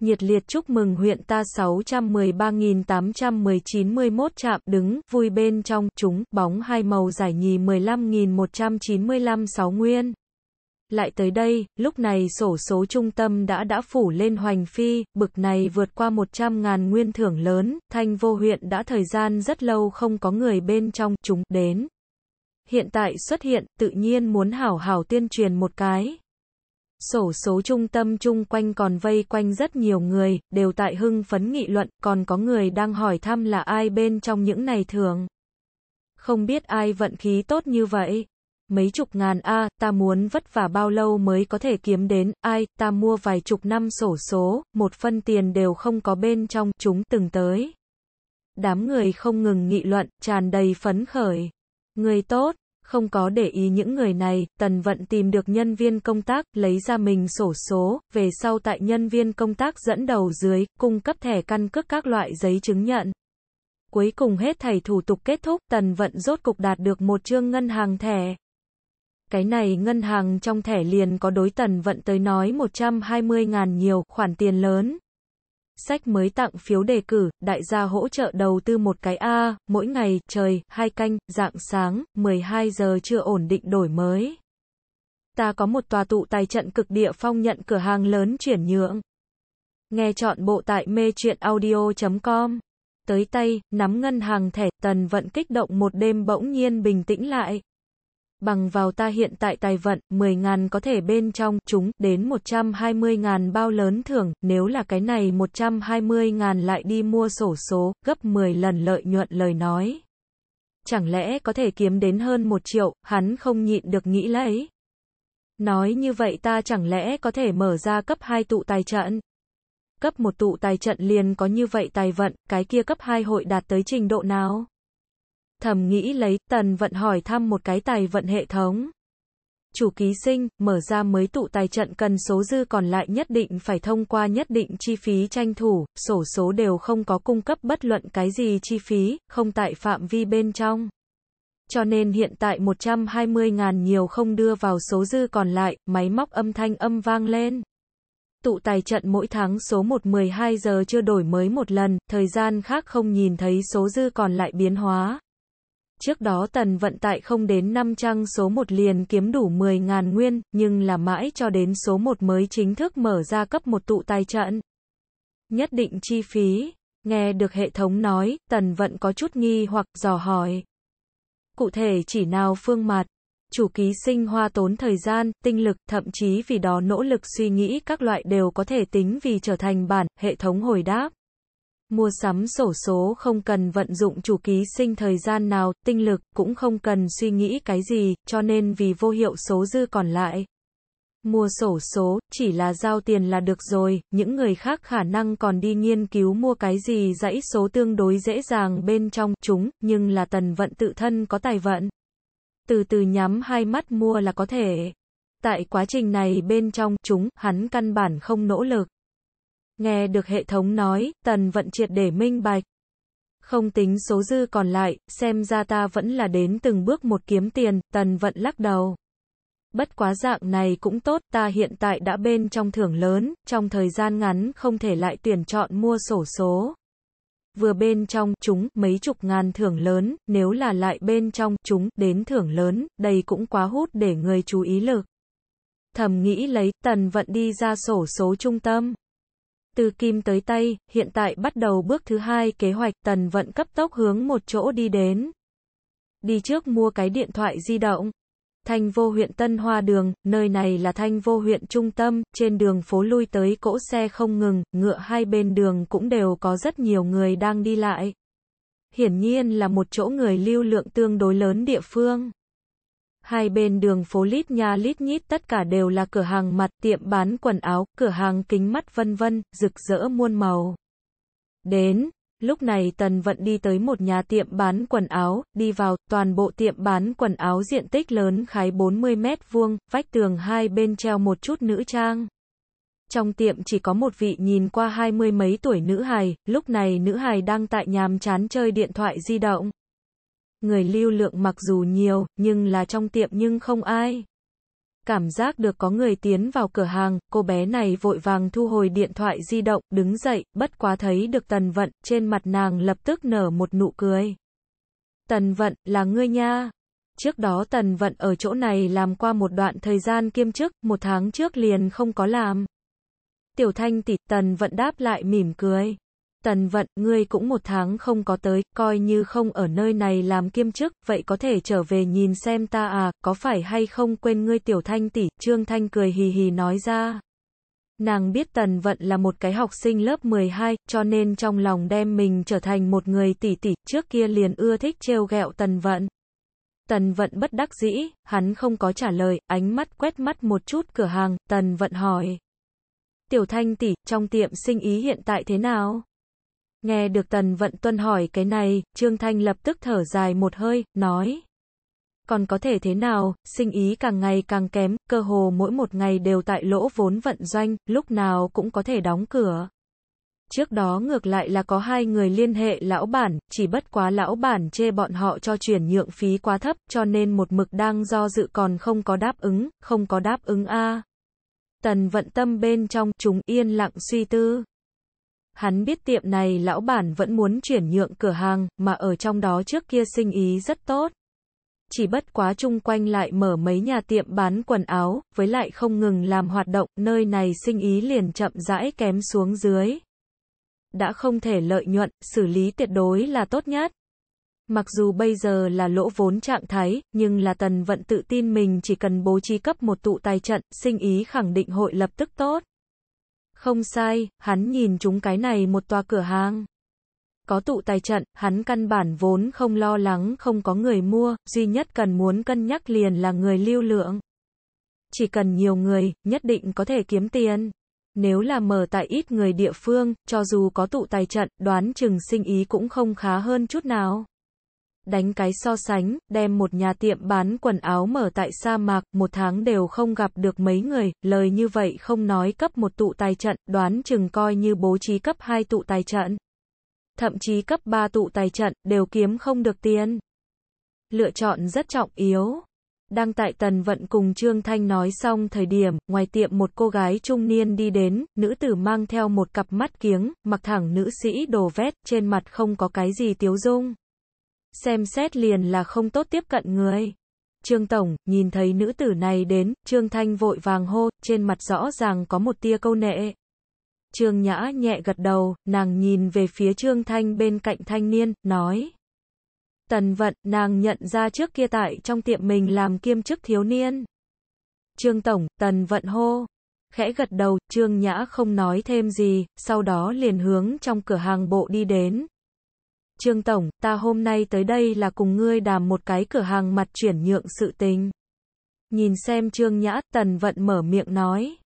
Nhiệt liệt chúc mừng huyện ta 613.819-11 chạm đứng, vui bên trong, chúng, bóng hai màu giải nhì 15.195 sáu nguyên. Lại tới đây, lúc này sổ số trung tâm đã đã phủ lên hoành phi, bực này vượt qua 100.000 nguyên thưởng lớn, thanh vô huyện đã thời gian rất lâu không có người bên trong chúng đến. Hiện tại xuất hiện, tự nhiên muốn hảo hảo tiên truyền một cái. Sổ số trung tâm chung quanh còn vây quanh rất nhiều người, đều tại hưng phấn nghị luận, còn có người đang hỏi thăm là ai bên trong những này thường. Không biết ai vận khí tốt như vậy. Mấy chục ngàn a, à, ta muốn vất vả bao lâu mới có thể kiếm đến, ai, ta mua vài chục năm sổ số, một phân tiền đều không có bên trong, chúng từng tới. Đám người không ngừng nghị luận, tràn đầy phấn khởi. Người tốt, không có để ý những người này, Tần Vận tìm được nhân viên công tác, lấy ra mình sổ số, về sau tại nhân viên công tác dẫn đầu dưới, cung cấp thẻ căn cước các loại giấy chứng nhận. Cuối cùng hết thầy thủ tục kết thúc, Tần Vận rốt cục đạt được một chương ngân hàng thẻ cái này ngân hàng trong thẻ liền có đối tần vận tới nói 120 ngàn nhiều, khoản tiền lớn. Sách mới tặng phiếu đề cử, đại gia hỗ trợ đầu tư một cái A, mỗi ngày, trời, hai canh, dạng sáng, 12 giờ chưa ổn định đổi mới. Ta có một tòa tụ tài trận cực địa phong nhận cửa hàng lớn chuyển nhượng. Nghe chọn bộ tại mê chuyện audio.com. Tới tay, nắm ngân hàng thẻ, tần vận kích động một đêm bỗng nhiên bình tĩnh lại bằng vào ta hiện tại tài vận, 10 ngàn có thể bên trong, chúng, đến 120 ngàn bao lớn thưởng, nếu là cái này 120 ngàn lại đi mua sổ số, gấp 10 lần lợi nhuận lời nói. Chẳng lẽ có thể kiếm đến hơn 1 triệu, hắn không nhịn được nghĩ lấy. Nói như vậy ta chẳng lẽ có thể mở ra cấp 2 tụ tài trận? Cấp 1 tụ tài trận liền có như vậy tài vận, cái kia cấp 2 hội đạt tới trình độ nào? Thầm nghĩ lấy, tần vận hỏi thăm một cái tài vận hệ thống. Chủ ký sinh, mở ra mới tụ tài trận cần số dư còn lại nhất định phải thông qua nhất định chi phí tranh thủ, sổ số đều không có cung cấp bất luận cái gì chi phí, không tại phạm vi bên trong. Cho nên hiện tại 120.000 nhiều không đưa vào số dư còn lại, máy móc âm thanh âm vang lên tụ tài trận mỗi tháng số 1 12 giờ chưa đổi mới một lần, thời gian khác không nhìn thấy số dư còn lại biến hóa. Trước đó tần vận tại không đến 5 trăng số 1 liền kiếm đủ 10.000 nguyên, nhưng là mãi cho đến số 1 mới chính thức mở ra cấp một tụ tài trận. Nhất định chi phí, nghe được hệ thống nói, tần vận có chút nghi hoặc dò hỏi. Cụ thể chỉ nào phương mặt, chủ ký sinh hoa tốn thời gian, tinh lực, thậm chí vì đó nỗ lực suy nghĩ các loại đều có thể tính vì trở thành bản, hệ thống hồi đáp. Mua sắm sổ số không cần vận dụng chủ ký sinh thời gian nào, tinh lực, cũng không cần suy nghĩ cái gì, cho nên vì vô hiệu số dư còn lại. Mua sổ số, chỉ là giao tiền là được rồi, những người khác khả năng còn đi nghiên cứu mua cái gì dãy số tương đối dễ dàng bên trong chúng, nhưng là tần vận tự thân có tài vận. Từ từ nhắm hai mắt mua là có thể. Tại quá trình này bên trong chúng, hắn căn bản không nỗ lực. Nghe được hệ thống nói, tần vận triệt để minh bạch. Không tính số dư còn lại, xem ra ta vẫn là đến từng bước một kiếm tiền, tần vận lắc đầu. Bất quá dạng này cũng tốt, ta hiện tại đã bên trong thưởng lớn, trong thời gian ngắn không thể lại tuyển chọn mua sổ số. Vừa bên trong, chúng, mấy chục ngàn thưởng lớn, nếu là lại bên trong, chúng, đến thưởng lớn, đây cũng quá hút để người chú ý lực. Thầm nghĩ lấy, tần vận đi ra sổ số trung tâm từ Kim tới Tây, hiện tại bắt đầu bước thứ hai kế hoạch tần vận cấp tốc hướng một chỗ đi đến. Đi trước mua cái điện thoại di động. Thanh vô huyện Tân Hoa Đường, nơi này là thanh vô huyện trung tâm, trên đường phố lui tới cỗ xe không ngừng, ngựa hai bên đường cũng đều có rất nhiều người đang đi lại. Hiển nhiên là một chỗ người lưu lượng tương đối lớn địa phương. Hai bên đường phố lít nhà lít nhít tất cả đều là cửa hàng mặt tiệm bán quần áo, cửa hàng kính mắt vân vân, rực rỡ muôn màu. Đến, lúc này Tần Vận đi tới một nhà tiệm bán quần áo, đi vào, toàn bộ tiệm bán quần áo diện tích lớn khái 40 mét vuông, vách tường hai bên treo một chút nữ trang. Trong tiệm chỉ có một vị nhìn qua hai mươi mấy tuổi nữ hài, lúc này nữ hài đang tại nhàm chán chơi điện thoại di động người lưu lượng mặc dù nhiều, nhưng là trong tiệm nhưng không ai. Cảm giác được có người tiến vào cửa hàng, cô bé này vội vàng thu hồi điện thoại di động, đứng dậy, bất quá thấy được tần vận, trên mặt nàng lập tức nở một nụ cười. Tần vận, là ngươi nha. Trước đó tần vận ở chỗ này làm qua một đoạn thời gian kiêm chức, một tháng trước liền không có làm. Tiểu thanh tỷ tần vận đáp lại mỉm cười. Tần vận, ngươi cũng một tháng không có tới, coi như không ở nơi này làm kiêm chức, vậy có thể trở về nhìn xem ta à, có phải hay không quên ngươi tiểu thanh tỷ, Trương Thanh cười hì hì nói ra. Nàng biết Tần Vận là một cái học sinh lớp 12, cho nên trong lòng đem mình trở thành một người tỷ tỷ, trước kia liền ưa thích trêu ghẹo Tần Vận. Tần Vận bất đắc dĩ, hắn không có trả lời, ánh mắt quét mắt một chút cửa hàng, Tần Vận hỏi. Tiểu Thanh tỷ, trong tiệm sinh ý hiện tại thế nào? Nghe được Tần Vận Tuân hỏi cái này, Trương Thanh lập tức thở dài một hơi, nói. Còn có thể thế nào, sinh ý càng ngày càng kém, cơ hồ mỗi một ngày đều tại lỗ vốn vận doanh, lúc nào cũng có thể đóng cửa. Trước đó ngược lại là có hai người liên hệ lão bản, chỉ bất quá lão bản chê bọn họ cho chuyển nhượng phí quá thấp, cho nên một mực đang do dự còn không có đáp ứng, không có đáp ứng a. Tần vận tâm bên trong chúng yên lặng suy tư. Hắn biết tiệm này lão bản vẫn muốn chuyển nhượng cửa hàng, mà ở trong đó trước kia sinh ý rất tốt. Chỉ bất quá chung quanh lại mở mấy nhà tiệm bán quần áo, với lại không ngừng làm hoạt động, nơi này sinh ý liền chậm rãi kém xuống dưới. Đã không thể lợi nhuận, xử lý tuyệt đối là tốt nhất. Mặc dù bây giờ là lỗ vốn trạng thái, nhưng là tần vận tự tin mình chỉ cần bố trí cấp một tụ tài trận, sinh ý khẳng định hội lập tức tốt. Không sai, hắn nhìn chúng cái này một tòa cửa hàng. Có tụ tài trận, hắn căn bản vốn không lo lắng không có người mua, duy nhất cần muốn cân nhắc liền là người lưu lượng. Chỉ cần nhiều người, nhất định có thể kiếm tiền. Nếu là mở tại ít người địa phương, cho dù có tụ tài trận, đoán chừng sinh ý cũng không khá hơn chút nào đánh cái so sánh, đem một nhà tiệm bán quần áo mở tại sa mạc, một tháng đều không gặp được mấy người, lời như vậy không nói cấp một tụ tài trận, đoán chừng coi như bố trí cấp 2 tụ tài trận. Thậm chí cấp 3 tụ tài trận, đều kiếm không được tiền. Lựa chọn rất trọng yếu. Đang tại Tần Vận cùng Trương Thanh nói xong thời điểm, ngoài tiệm một cô gái trung niên đi đến, nữ tử mang theo một cặp mắt kiếng, mặc thẳng nữ sĩ đồ vét, trên mặt không có cái gì tiếu dung xem xét liền là không tốt tiếp cận người. Trương Tổng, nhìn thấy nữ tử này đến, Trương Thanh vội vàng hô, trên mặt rõ ràng có một tia câu nệ. Trương Nhã nhẹ gật đầu, nàng nhìn về phía Trương Thanh bên cạnh thanh niên, nói. Tần vận, nàng nhận ra trước kia tại trong tiệm mình làm kiêm chức thiếu niên. Trương Tổng, tần vận hô. Khẽ gật đầu, Trương Nhã không nói thêm gì, sau đó liền hướng trong cửa hàng bộ đi đến, Trương Tổng, ta hôm nay tới đây là cùng ngươi đàm một cái cửa hàng mặt chuyển nhượng sự tình. Nhìn xem Trương Nhã, Tần Vận mở miệng nói.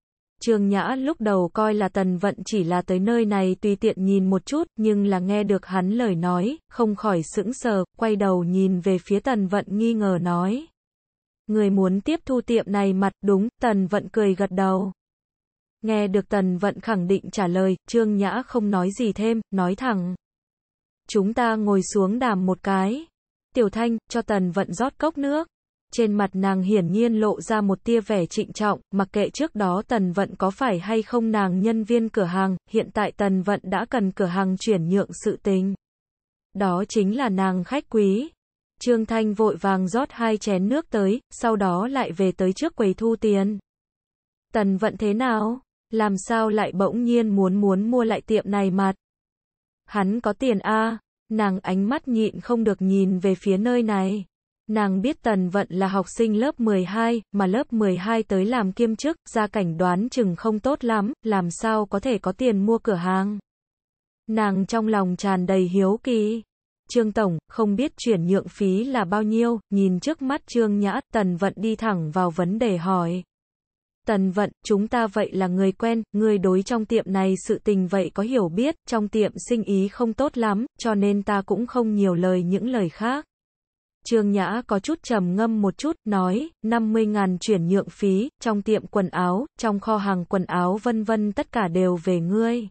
Trương Nhã lúc đầu coi là Tần Vận chỉ là tới nơi này tùy tiện nhìn một chút, nhưng là nghe được hắn lời nói, không khỏi sững sờ, quay đầu nhìn về phía Tần Vận nghi ngờ nói. Người muốn tiếp thu tiệm này mặt đúng, Tần Vận cười gật đầu. Nghe được Tần Vận khẳng định trả lời, Trương Nhã không nói gì thêm, nói thẳng. Chúng ta ngồi xuống đàm một cái. Tiểu Thanh, cho Tần Vận rót cốc nước. Trên mặt nàng hiển nhiên lộ ra một tia vẻ trịnh trọng, mặc kệ trước đó Tần Vận có phải hay không nàng nhân viên cửa hàng, hiện tại Tần Vận đã cần cửa hàng chuyển nhượng sự tình. Đó chính là nàng khách quý. Trương Thanh vội vàng rót hai chén nước tới, sau đó lại về tới trước quầy thu tiền. Tần Vận thế nào? Làm sao lại bỗng nhiên muốn muốn mua lại tiệm này mặt? Hắn có tiền a à, nàng ánh mắt nhịn không được nhìn về phía nơi này. Nàng biết Tần Vận là học sinh lớp 12, mà lớp 12 tới làm kiêm chức, gia cảnh đoán chừng không tốt lắm, làm sao có thể có tiền mua cửa hàng. Nàng trong lòng tràn đầy hiếu kỳ. Trương Tổng, không biết chuyển nhượng phí là bao nhiêu, nhìn trước mắt Trương Nhã, Tần Vận đi thẳng vào vấn đề hỏi. Tần vận, chúng ta vậy là người quen, người đối trong tiệm này sự tình vậy có hiểu biết, trong tiệm sinh ý không tốt lắm, cho nên ta cũng không nhiều lời những lời khác. Trương Nhã có chút trầm ngâm một chút, nói, 50.000 chuyển nhượng phí, trong tiệm quần áo, trong kho hàng quần áo vân vân tất cả đều về ngươi.